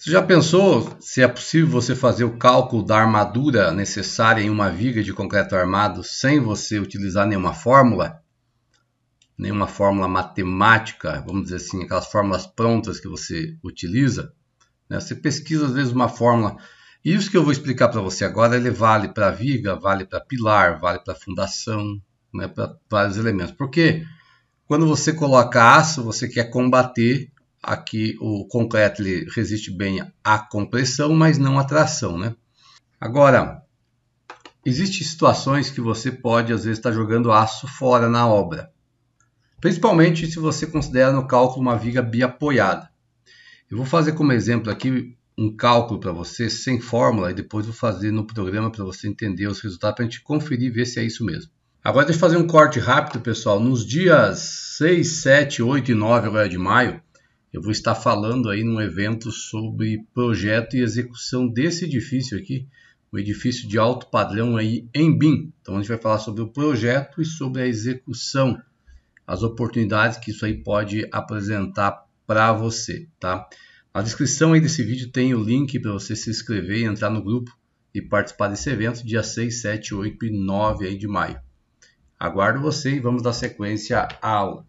Você já pensou se é possível você fazer o cálculo da armadura necessária em uma viga de concreto armado sem você utilizar nenhuma fórmula? Nenhuma fórmula matemática, vamos dizer assim, aquelas fórmulas prontas que você utiliza? Né? Você pesquisa às vezes uma fórmula. E isso que eu vou explicar para você agora, ele vale para viga, vale para pilar, vale para fundação, né? para vários elementos. Porque quando você coloca aço, você quer combater Aqui o concreto ele resiste bem à compressão, mas não à tração. Né? Agora, existem situações que você pode, às vezes, estar tá jogando aço fora na obra. Principalmente se você considera no cálculo uma viga biapoiada. Eu vou fazer como exemplo aqui um cálculo para você sem fórmula e depois vou fazer no programa para você entender os resultados, para a gente conferir e ver se é isso mesmo. Agora deixa eu fazer um corte rápido, pessoal. Nos dias 6, 7, 8 e 9 agora de maio, eu vou estar falando aí num evento sobre projeto e execução desse edifício aqui, o um edifício de alto padrão aí em BIM. Então a gente vai falar sobre o projeto e sobre a execução, as oportunidades que isso aí pode apresentar para você, tá? Na descrição aí desse vídeo tem o link para você se inscrever e entrar no grupo e participar desse evento dia 6, 7, 8 e 9 aí de maio. Aguardo você e vamos dar sequência à aula.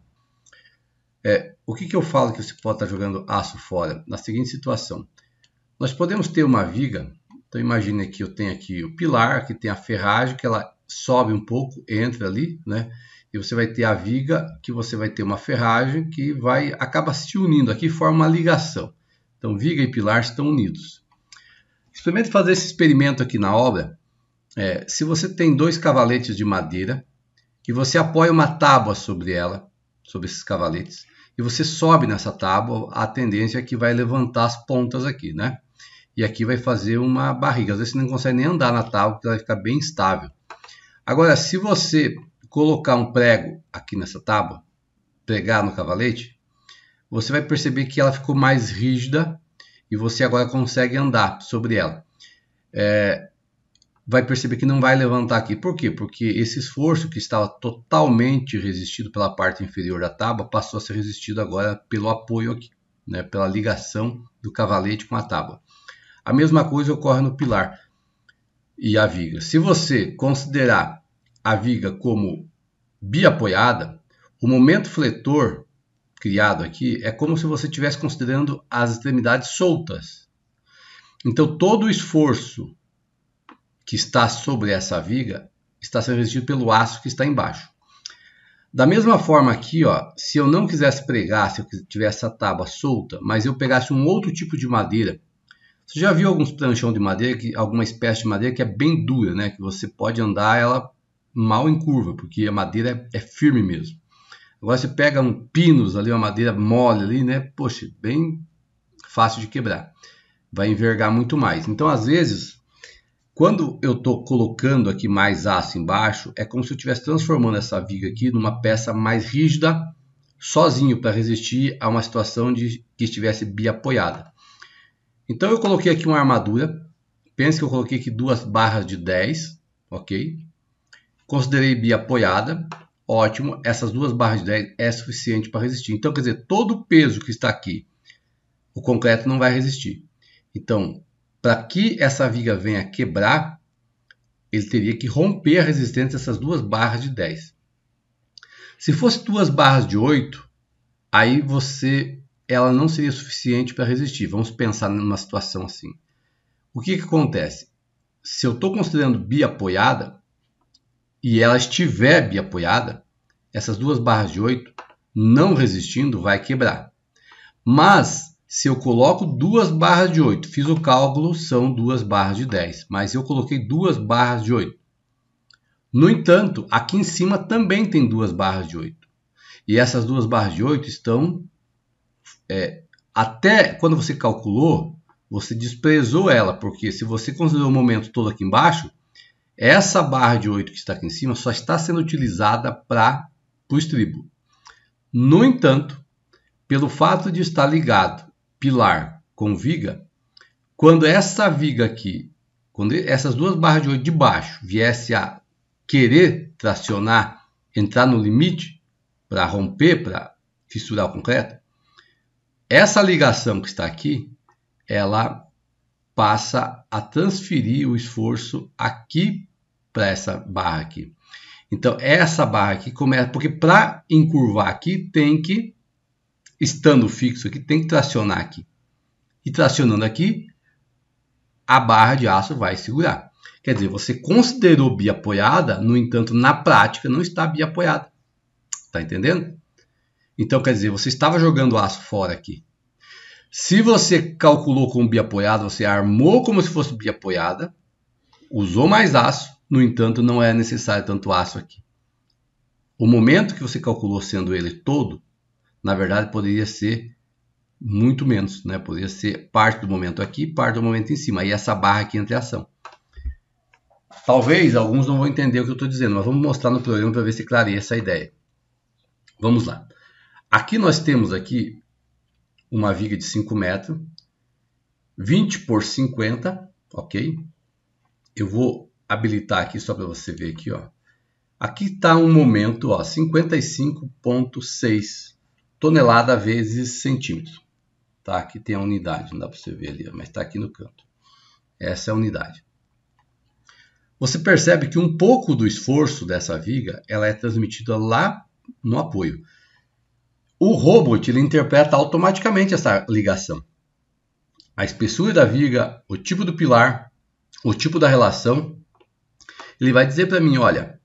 É, o que, que, eu falo que você pode estar jogando aço fora? Na seguinte situação. Nós podemos ter uma viga. Então imagine que eu tenho aqui o pilar, que tem a ferragem, que ela sobe um pouco, entra ali, né? E você vai ter a viga, que você vai ter uma ferragem que vai acaba se unindo aqui, forma uma ligação. Então viga e pilar estão unidos. Experimente fazer esse experimento aqui na obra. É, se você tem dois cavaletes de madeira e você apoia uma tábua sobre ela, sobre esses cavaletes, e você sobe nessa tábua, a tendência é que vai levantar as pontas aqui, né? E aqui vai fazer uma barriga. Às vezes você não consegue nem andar na tábua, porque ela vai ficar bem estável. Agora, se você colocar um prego aqui nessa tábua, pregar no cavalete, você vai perceber que ela ficou mais rígida e você agora consegue andar sobre ela. É, vai perceber que não vai levantar aqui. Por quê? Porque esse esforço que estava totalmente resistido pela parte inferior da tábua passou a ser resistido agora pelo apoio aqui, né? pela ligação do cavalete com a tábua. A mesma coisa ocorre no pilar e a viga. Se você considerar a viga como biapoiada, o momento fletor criado aqui é como se você estivesse considerando as extremidades soltas. Então todo o esforço que está sobre essa viga está sendo resistido pelo aço que está embaixo. Da mesma forma aqui, ó, se eu não quisesse pregar, se eu tivesse a tábua solta, mas eu pegasse um outro tipo de madeira, você já viu alguns pranchão de madeira, que, alguma espécie de madeira que é bem dura, né? Que você pode andar ela mal em curva, porque a madeira é, é firme mesmo. Agora você pega um pinus ali, uma madeira mole ali, né? Poxa, bem fácil de quebrar. Vai envergar muito mais. Então, às vezes, quando eu estou colocando aqui mais aço embaixo, é como se eu estivesse transformando essa viga aqui numa peça mais rígida, sozinho, para resistir a uma situação de que estivesse biapoiada. Então eu coloquei aqui uma armadura, pense que eu coloquei aqui duas barras de 10, ok? Considerei biapoiada, ótimo, essas duas barras de 10 é suficiente para resistir. Então, quer dizer, todo o peso que está aqui, o concreto não vai resistir. Então, para que essa viga venha quebrar, ele teria que romper a resistência dessas duas barras de 10. Se fosse duas barras de 8, aí você ela não seria suficiente para resistir. Vamos pensar numa situação assim. O que, que acontece? Se eu estou considerando biapoiada e ela estiver biapoiada, essas duas barras de 8 não resistindo vai quebrar. Mas se eu coloco duas barras de 8, fiz o cálculo, são duas barras de 10, mas eu coloquei duas barras de 8. No entanto, aqui em cima também tem duas barras de 8. E essas duas barras de 8 estão. É, até quando você calculou, você desprezou ela, porque se você considerou o momento todo aqui embaixo, essa barra de 8 que está aqui em cima só está sendo utilizada para o estribo. No entanto, pelo fato de estar ligado pilar com viga, quando essa viga aqui, quando essas duas barras de 8 de baixo viesse a querer tracionar, entrar no limite para romper, para fissurar o concreto, essa ligação que está aqui, ela passa a transferir o esforço aqui para essa barra aqui. Então, essa barra aqui começa, porque para encurvar aqui tem que estando fixo aqui, tem que tracionar aqui. E tracionando aqui, a barra de aço vai segurar. Quer dizer, você considerou biapoiada, no entanto, na prática não está biapoiada. Tá entendendo? Então, quer dizer, você estava jogando aço fora aqui. Se você calculou como biapoiada, você armou como se fosse biapoiada, usou mais aço, no entanto, não é necessário tanto aço aqui. O momento que você calculou sendo ele todo, na verdade, poderia ser muito menos, né? Poderia ser parte do momento aqui, parte do momento em cima, e essa barra aqui entre ação. Talvez alguns não vão entender o que eu estou dizendo, mas vamos mostrar no programa para ver se clareia essa ideia. Vamos lá. Aqui nós temos aqui uma viga de 5 metros, 20 por 50, ok? Eu vou habilitar aqui só para você ver aqui, ó. Aqui está um momento, ó, 55.6, tonelada vezes centímetro. Tá? Aqui tem a unidade, não dá para você ver ali, mas está aqui no canto. Essa é a unidade. Você percebe que um pouco do esforço dessa viga ela é transmitida lá no apoio. O robot ele interpreta automaticamente essa ligação. A espessura da viga, o tipo do pilar, o tipo da relação, ele vai dizer para mim, olha,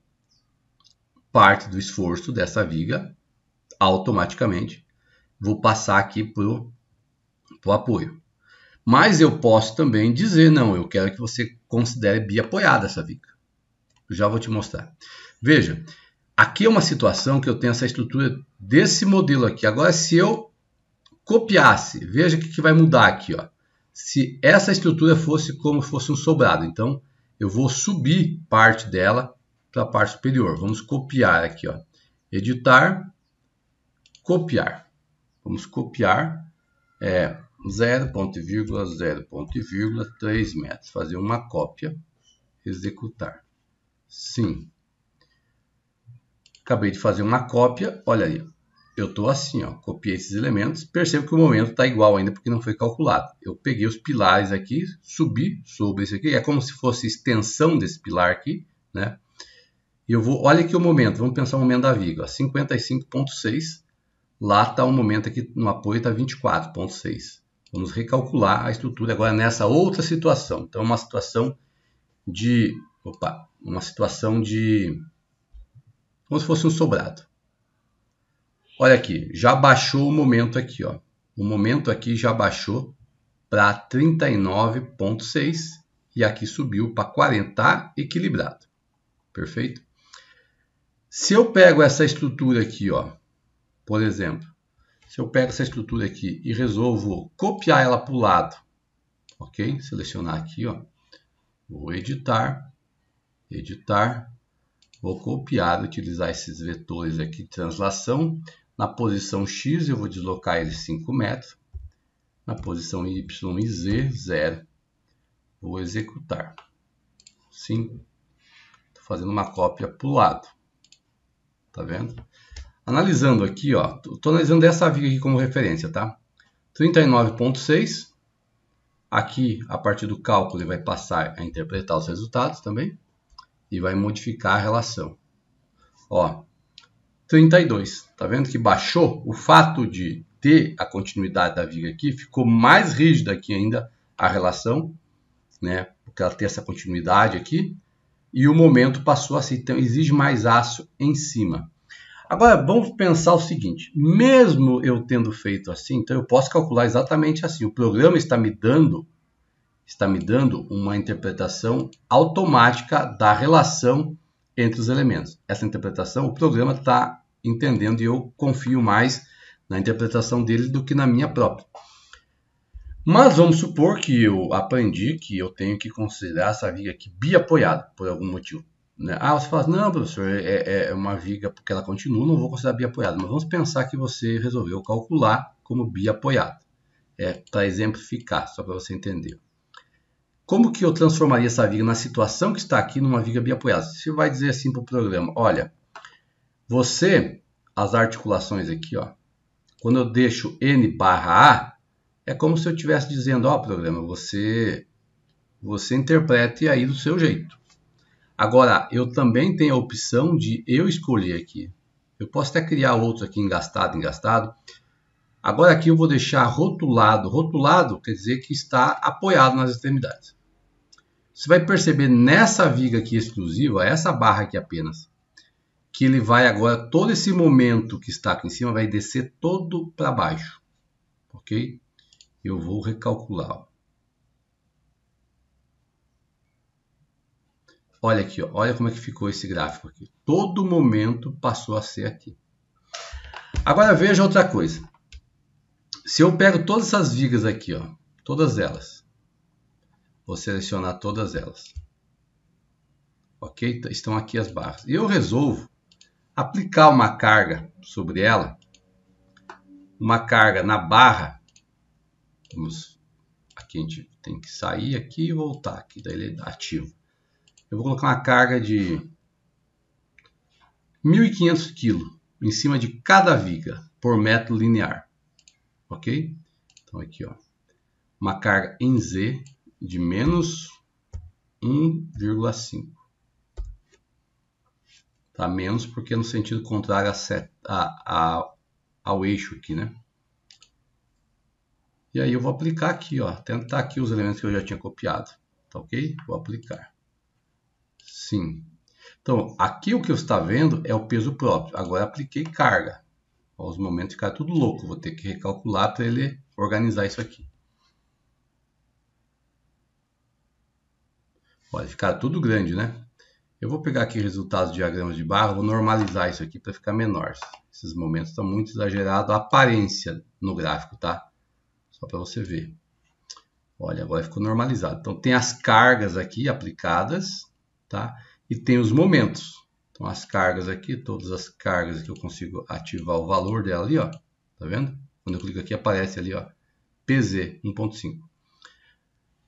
parte do esforço dessa viga automaticamente. Vou passar aqui para o apoio. Mas eu posso também dizer, não, eu quero que você considere biapoiada essa viga. já vou te mostrar. Veja, aqui é uma situação que eu tenho essa estrutura desse modelo aqui. Agora, se eu copiasse, veja o que, que vai mudar aqui. Ó. Se essa estrutura fosse como fosse um sobrado, então eu vou subir parte dela para a parte superior. Vamos copiar aqui, ó. editar, copiar. Vamos copiar é, 0.0.3 metros. Fazer uma cópia, executar. Sim. Acabei de fazer uma cópia, olha aí. Eu estou assim, ó, copiei esses elementos, percebo que o momento está igual ainda porque não foi calculado. Eu peguei os pilares aqui, subi sobre esse aqui, é como se fosse extensão desse pilar aqui, né? E eu vou, olha aqui o momento, vamos pensar o momento da viga. 55.6 Lá está o um momento aqui no apoio está 24,6. Vamos recalcular a estrutura agora nessa outra situação. Então, uma situação de. Opa, uma situação de. Como se fosse um sobrado. Olha aqui, já baixou o momento aqui, ó. O momento aqui já baixou para 39,6 e aqui subiu para 40, tá equilibrado. Perfeito? Se eu pego essa estrutura aqui, ó, por exemplo, se eu pego essa estrutura aqui e resolvo copiar ela para o lado, ok? Selecionar aqui, ó. vou editar, editar, vou copiar, utilizar esses vetores aqui de translação. Na posição X eu vou deslocar eles 5 metros, na posição Y e Z, 0. Vou executar. Sim, estou fazendo uma cópia para o lado. Tá vendo? Analisando aqui, ó, estou analisando essa viga aqui como referência, tá? 39,6. Aqui, a partir do cálculo, ele vai passar a interpretar os resultados também e vai modificar a relação. Ó, 32. Tá vendo que baixou? O fato de ter a continuidade da viga aqui ficou mais rígida aqui ainda a relação, né? Porque ela tem essa continuidade aqui e o momento passou a assim, então exige mais aço em cima. Agora vamos pensar o seguinte: mesmo eu tendo feito assim, então eu posso calcular exatamente assim. O programa está me dando está me dando uma interpretação automática da relação entre os elementos. Essa interpretação o programa está entendendo e eu confio mais na interpretação dele do que na minha própria. Mas vamos supor que eu aprendi que eu tenho que considerar essa viga aqui biapoiada por algum motivo. Né? Ah, você fala, assim, não, professor, é, é, é, uma viga porque ela continua, não vou considerar biapoiada. Mas vamos pensar que você resolveu calcular como biapoiada. É, para exemplificar, só para você entender. Como que eu transformaria essa viga na situação que está aqui numa viga biapoiada? Você vai dizer assim para o programa, olha, você, as articulações aqui, ó, quando eu deixo N barra A, é como se eu estivesse dizendo, ó, programa, você, você interprete aí do seu jeito. Agora, eu também tenho a opção de eu escolher aqui. Eu posso até criar outro aqui, engastado, engastado. Agora aqui eu vou deixar rotulado. Rotulado quer dizer que está apoiado nas extremidades. Você vai perceber nessa viga aqui exclusiva, essa barra aqui apenas, que ele vai agora, todo esse momento que está aqui em cima, vai descer todo para baixo. Ok? Eu vou recalcular. Olha aqui, olha como é que ficou esse gráfico aqui. Todo momento passou a ser aqui. Agora veja outra coisa. Se eu pego todas essas vigas aqui, ó, todas elas, vou selecionar todas elas. Ok? Estão aqui as barras. E eu resolvo aplicar uma carga sobre ela, uma carga na barra. Vamos, aqui a gente tem que sair aqui e voltar aqui, daí ele é ativo eu vou colocar uma carga de 1.500 kg em cima de cada viga por metro linear. Ok? Então aqui, ó, uma carga em Z de menos 1,5. Tá menos porque é no sentido contrário a seta, a, a, ao eixo aqui, né? E aí eu vou aplicar aqui, ó, tentar aqui os elementos que eu já tinha copiado, tá ok? Vou aplicar. Sim. Então, aqui o que você está vendo é o peso próprio. Agora apliquei carga. os momentos ficaram tudo louco. Vou ter que recalcular para ele organizar isso aqui. Pode ficar tudo grande, né? Eu vou pegar aqui resultados de diagramas de barra, vou normalizar isso aqui para ficar menor. Esses momentos estão muito exagerados, a aparência no gráfico, tá? Só para você ver. Olha, agora ficou normalizado. Então tem as cargas aqui aplicadas, tá? E tem os momentos. Então, as cargas aqui, todas as cargas que eu consigo ativar o valor dela ali, ó. Tá vendo? Quando eu clico aqui, aparece ali, ó. PZ 1.5.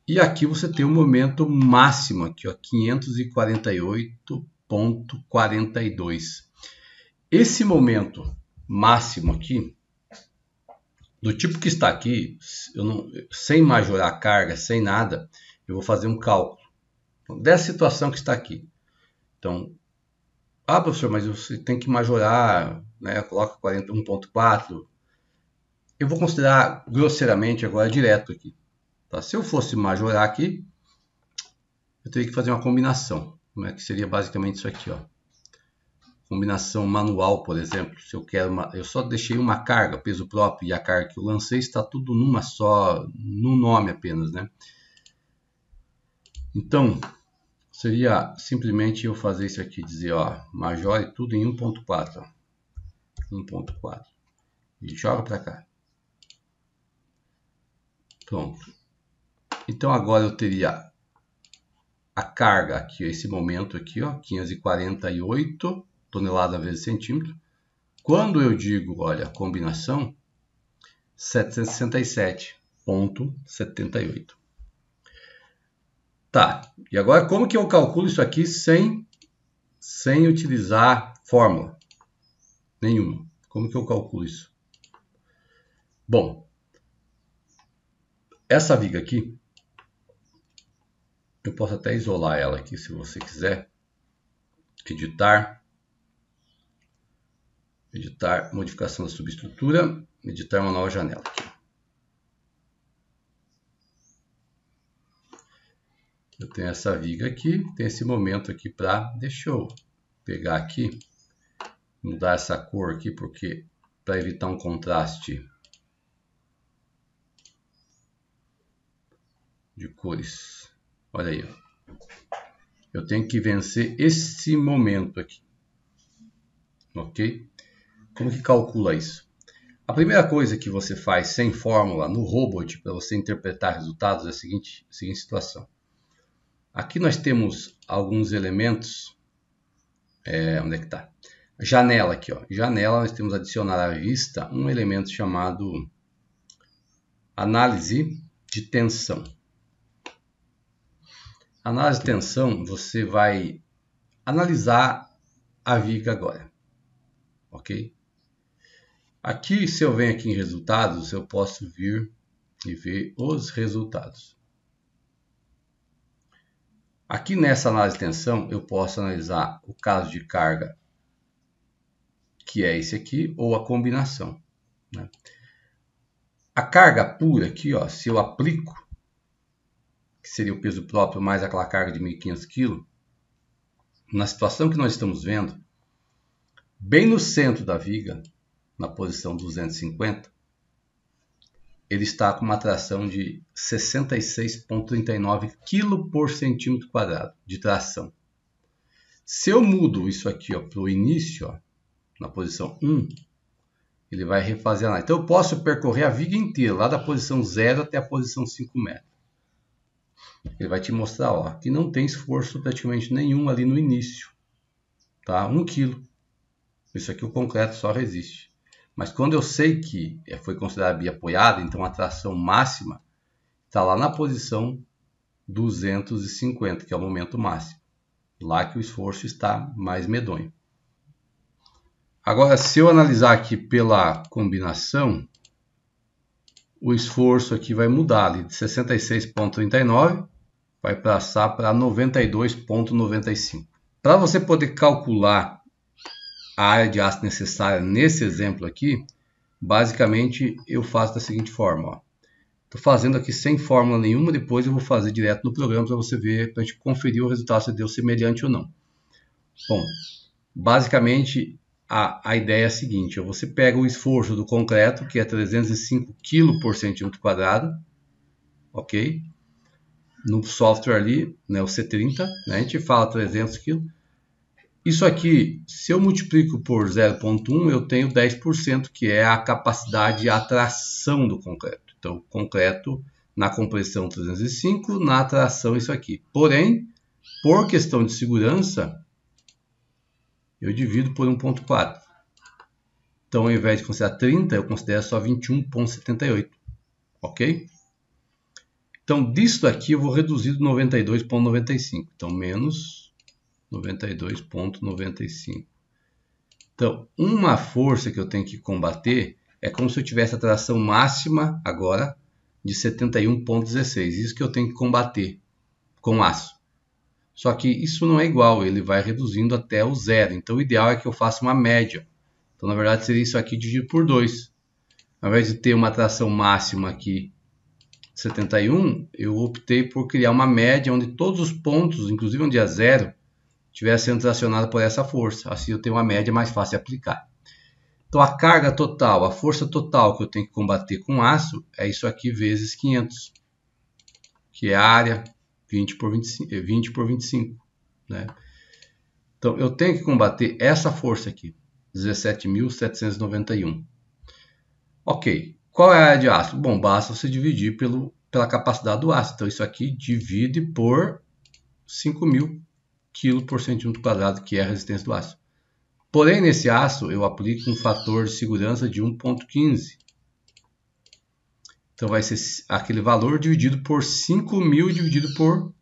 E aqui você tem o momento máximo, aqui, ó, 548.42. Esse momento máximo aqui, do tipo que está aqui, eu não, sem majorar a carga, sem nada, eu vou fazer um cálculo dessa situação que está aqui. Então, ah, professor, mas você tem que majorar, né? coloca 41.4. Eu vou considerar grosseiramente agora direto aqui. Tá? Se eu fosse majorar aqui, eu teria que fazer uma combinação, né? que seria basicamente isso aqui. Ó. Combinação manual, por exemplo. Se eu quero uma, eu só deixei uma carga, peso próprio e a carga que eu lancei está tudo numa só, no nome apenas. Né? Então, seria simplesmente eu fazer isso aqui, dizer, ó, majore tudo em 1.4, 1.4, e joga para cá. Pronto. Então agora eu teria a carga aqui, esse momento aqui, ó, 548 tonelada vezes centímetro. Quando eu digo, olha, combinação, 767.78. Tá, e agora como que eu calculo isso aqui sem, sem utilizar fórmula? Nenhuma. Como que eu calculo isso? Bom, essa viga aqui, eu posso até isolar ela aqui se você quiser. Editar. Editar modificação da subestrutura. Editar uma nova janela. Aqui. Eu tenho essa viga aqui, tem esse momento aqui para... Deixa eu pegar aqui, mudar essa cor aqui, porque para evitar um contraste de cores. Olha aí. Eu tenho que vencer esse momento aqui. Ok? Como que calcula isso? A primeira coisa que você faz sem fórmula no robot para você interpretar resultados é a seguinte, a seguinte situação. Aqui nós temos alguns elementos. É, onde é que está? Janela aqui, ó. Janela, nós temos adicionar à vista um elemento chamado análise de tensão. Análise de tensão, você vai analisar a viga agora, ok? Aqui, se eu venho aqui em resultados, eu posso vir e ver os resultados. Aqui nessa análise de tensão, eu posso analisar o caso de carga, que é esse aqui, ou a combinação. Né? A carga pura aqui, ó, se eu aplico, que seria o peso próprio mais aquela carga de 1.500 kg, na situação que nós estamos vendo, bem no centro da viga, na posição 250, ele está com uma tração de 66,39 kg por centímetro quadrado de tração. Se eu mudo isso aqui para o início, ó, na posição 1, ele vai refazer lá. Então eu posso percorrer a viga inteira, lá da posição 0 até a posição 5 metros. Ele vai te mostrar ó, que não tem esforço praticamente nenhum ali no início. Tá? 1 kg. Isso aqui o concreto só resiste. Mas quando eu sei que foi considerada biapoiada, então a tração máxima está lá na posição 250, que é o momento máximo. Lá que o esforço está mais medonho. Agora, se eu analisar aqui pela combinação, o esforço aqui vai mudar ali de 66,39 vai passar para 92,95. Para você poder calcular a área de aço necessária nesse exemplo aqui, basicamente eu faço da seguinte forma. Estou fazendo aqui sem fórmula nenhuma, depois eu vou fazer direto no programa para você ver, para a gente conferir o resultado se deu semelhante ou não. Bom, basicamente a, a ideia é a seguinte, você pega o esforço do concreto, que é 305 kg por centímetro quadrado, ok? No software ali, né, o C30, né, a gente fala 300 kg, isso aqui, se eu multiplico por 0,1, eu tenho 10%, que é a capacidade de atração do concreto. Então, concreto na compressão 305, na atração isso aqui. Porém, por questão de segurança, eu divido por 1.4. Então, ao invés de considerar 30, eu considero só 21,78. Ok? Então, disso aqui eu vou reduzir do 92,95. Então, menos 92,95. Então, uma força que eu tenho que combater é como se eu tivesse a tração máxima agora de 71,16. Isso que eu tenho que combater com aço. Só que isso não é igual, ele vai reduzindo até o zero. Então, o ideal é que eu faça uma média. Então, na verdade, seria isso aqui dividido por 2. Ao invés de ter uma tração máxima aqui 71, eu optei por criar uma média onde todos os pontos, inclusive onde é zero, estivesse sendo tracionada por essa força. Assim eu tenho uma média mais fácil de aplicar. Então a carga total, a força total que eu tenho que combater com aço é isso aqui vezes 500, que é a área 20 por 25, 20 eh, por 25 né? Então eu tenho que combater essa força aqui, 17.791. Ok, qual é a área de aço? Bom, basta você dividir pelo, pela capacidade do aço. Então isso aqui divide por 5.000 kg por centímetro quadrado, que é a resistência do aço. Porém, nesse aço, eu aplico um fator de segurança de 1.15. Então, vai ser aquele valor dividido por 5.000 dividido por...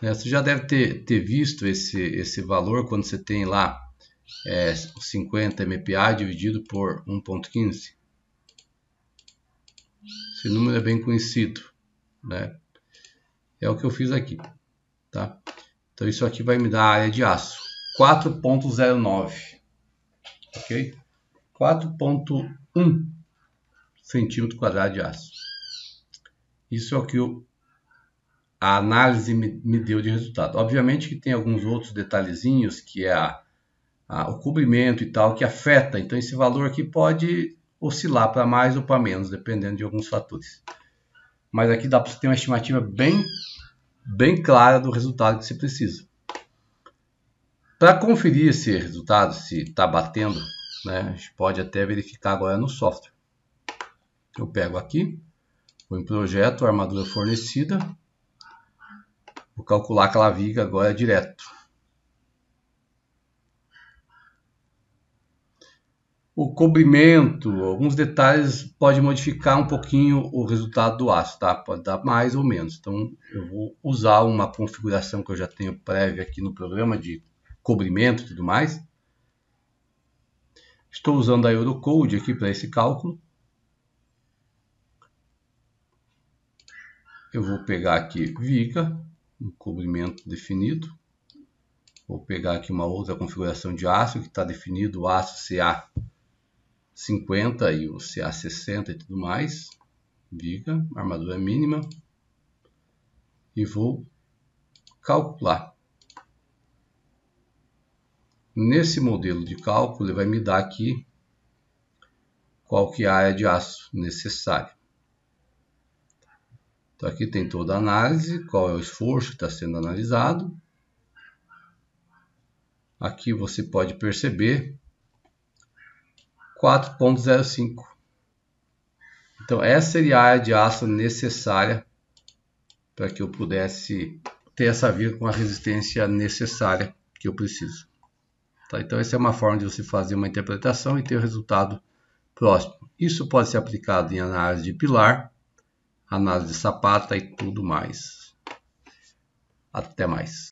Né? Você já deve ter, ter visto esse, esse valor quando você tem lá é, 50 MPa dividido por 1.15. Esse número é bem conhecido, né? É o que eu fiz aqui, tá? Então isso aqui vai me dar a área de aço, 4.09, ok? 4.1 centímetro quadrado de aço. Isso é o que a análise me, me, deu de resultado. Obviamente que tem alguns outros detalhezinhos, que é a, a, o cobrimento e tal, que afeta. Então esse valor aqui pode oscilar para mais ou para menos, dependendo de alguns fatores. Mas aqui dá para você ter uma estimativa bem bem clara do resultado que se precisa. Para conferir esse resultado, se está batendo, né, a gente pode até verificar agora no software. Eu pego aqui, vou em projeto, armadura fornecida, vou calcular aquela viga agora direto. o cobrimento, alguns detalhes pode modificar um pouquinho o resultado do aço, tá? Pode dar mais ou menos. Então eu vou usar uma configuração que eu já tenho prévia aqui no programa de cobrimento e tudo mais. Estou usando a Eurocode aqui para esse cálculo. Eu vou pegar aqui viga, um cobrimento definido. Vou pegar aqui uma outra configuração de aço que está definido o aço CA 50 e o CA60 e tudo mais, viga, armadura mínima, e vou calcular. Nesse modelo de cálculo, ele vai me dar aqui qual que é a área de aço necessária. Então, aqui tem toda a análise, qual é o esforço que está sendo analisado. Aqui você pode perceber 4.05. Então, essa seria a área de aço necessária para que eu pudesse ter essa viga com a resistência necessária que eu preciso. Tá? Então, essa é uma forma de você fazer uma interpretação e ter o um resultado próximo. Isso pode ser aplicado em análise de pilar, análise de sapata e tudo mais. Até mais.